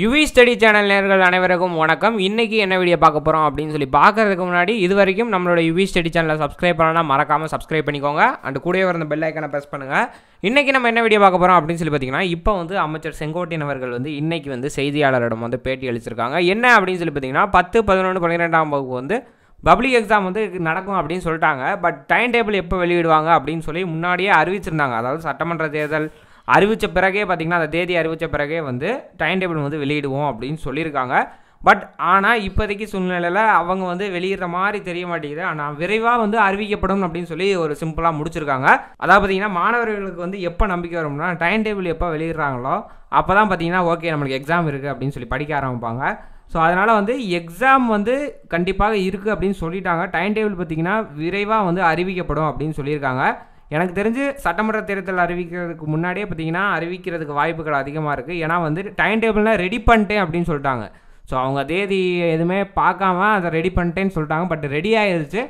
UV study channel நேர்கள் அனைவருக்கும் வணக்கம் இன்றைக்கி என்ன வீடியோ பார்க்க போகிறோம் அப்படின்னு சொல்லி பார்க்கறதுக்கு முன்னாடி இது வரைக்கும் நம்மளோட யுவி ஸ்டடி சேனலை சப்ஸ்கிரைப் பண்ணால் மறக்காமல் சப்ஸ்கிரைப் பண்ணிக்கோங்க அண்ட் கூட இருந்த பெல் ஐக்கனை ப்ரெஸ் பண்ணுங்கள் இன்றைக்கி நம்ம என்ன வீடியோ பார்க்க போகிறோம் அப்படின்னு சொல்லி பார்த்தீங்கன்னா இப்போ வந்து அமைச்சர் செங்கோட்டையன் அவர்கள் வந்து இன்றைக்கி வந்து செய்தியாளரிடம் வந்து பேட்டி அளிச்சிருக்காங்க என்ன அப்படின்னு சொல்லி பார்த்தீங்கன்னா பத்து பதினொன்று பன்னிரெண்டாம் வகுப்பு வந்து பப்ளிக் எக்ஸாம் வந்து நடக்கும் அப்படின்னு சொல்லிட்டாங்க பட் டைம் டேபிள் எப்போ வெளியிடுவாங்க அப்படின்னு சொல்லி முன்னாடியே அறிவிச்சிருந்தாங்க அதாவது சட்டமன்ற தேர்தல் அறிவித்த பிறகே பார்த்திங்கன்னா அந்த தேதி அறிவித்த பிறகே வந்து டைம் டேபிள் வந்து வெளியிடுவோம் அப்படின்னு சொல்லியிருக்காங்க பட் ஆனால் இப்போதைக்கு சூழ்நிலையில் அவங்க வந்து வெளியிடுற மாதிரி தெரிய மாட்டேங்குது ஆனால் விரைவாக வந்து அறிவிக்கப்படும் அப்படின்னு சொல்லி ஒரு சிம்பிளாக முடிச்சிருக்காங்க அதாவது பார்த்தீங்கன்னா மாணவர்களுக்கு வந்து எப்போ நம்பிக்கை வரும்னா டைம் டேபிள் எப்போ வெளியிடுறாங்களோ அப்போ தான் பார்த்தீங்கன்னா ஓகே நம்மளுக்கு எக்ஸாம் இருக்குது அப்படின்னு சொல்லி படிக்க ஆரம்பிப்பாங்க ஸோ அதனால் வந்து எக்ஸாம் வந்து கண்டிப்பாக இருக்குது அப்படின்னு சொல்லிட்டாங்க டைம் டேபிள் பார்த்திங்கன்னா விரைவாக வந்து அறிவிக்கப்படும் அப்படின்னு சொல்லியிருக்காங்க எனக்கு தெரிஞ்சு சட்டமன்ற தேர்தல் அறிவிக்கிறதுக்கு முன்னாடியே பார்த்தீங்கன்னா அறிவிக்கிறதுக்கு வாய்ப்புகள் அதிகமாக இருக்குது ஏன்னா வந்து டைம் டேபிள்லாம் ரெடி பண்ணிட்டேன் அப்படின்னு சொல்லிட்டாங்க ஸோ அவங்க தேதி எதுவுமே பார்க்காம அதை ரெடி பண்ணிட்டேன்னு சொல்லிட்டாங்க பட் ரெடி ஆகிடுச்சு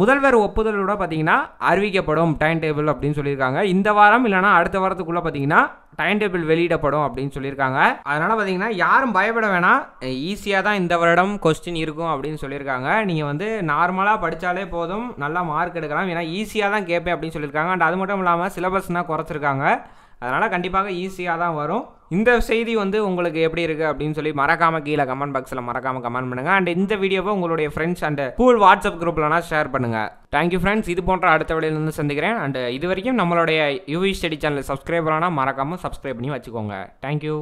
முதல்வர் ஒப்புதலோடு பார்த்தீங்கன்னா அறிவிக்கப்படும் டைம் டேபிள் அப்படின்னு சொல்லியிருக்காங்க இந்த வாரம் இல்லைனா அடுத்த வாரத்துக்குள்ளே பார்த்தீங்கன்னா டைம் டேபிள் வெளியிடப்படும் அப்படின்னு சொல்லியிருக்காங்க அதனால் பார்த்தீங்கன்னா யாரும் பயப்பட வேணாம் ஈஸியாக தான் இந்த வருடம் கொஸ்டின் இருக்கும் அப்படின்னு சொல்லியிருக்காங்க நீங்கள் வந்து நார்மலாக படித்தாலே போதும் நல்லா மார்க் எடுக்கலாம் ஏன்னா ஈஸியாக தான் கேட்பேன் அப்படின்னு சொல்லியிருக்காங்க அண்ட் அது மட்டும் இல்லாமல் சிலபஸ்னால் குறைச்சிருக்காங்க அதனால் கண்டிப்பாக ஈஸியாக தான் வரும் இந்த செய்தி வந்து உங்களுக்கு எப்படி இருக்குது அப்படின்னு சொல்லி மறக்காமல் கீழே கமெண்ட் பாக்ஸில் மறக்காமல் கமெண்ட் பண்ணுங்கள் அண்ட் இந்த வீடியோவை உங்களுடைய ஃப்ரெண்ட்ஸ் அண்ட் ஸ்கூல் வாட்ஸ்அப் குரூப்லனா ஷேர் பண்ணுங்கள் தேங்க்யூ ஃப்ரெண்ட்ஸ் இது போன்ற அடுத்த வழியிலிருந்து சந்திக்கிறேன் அண்ட் இது வரைக்கும் நம்மளுடைய யூவி ஸ்டடி சேனல் ஆனால் மறக்காமல் சப்ஸ்கிரைப் பண்ணி வச்சுக்கோங்க தேங்க்யூ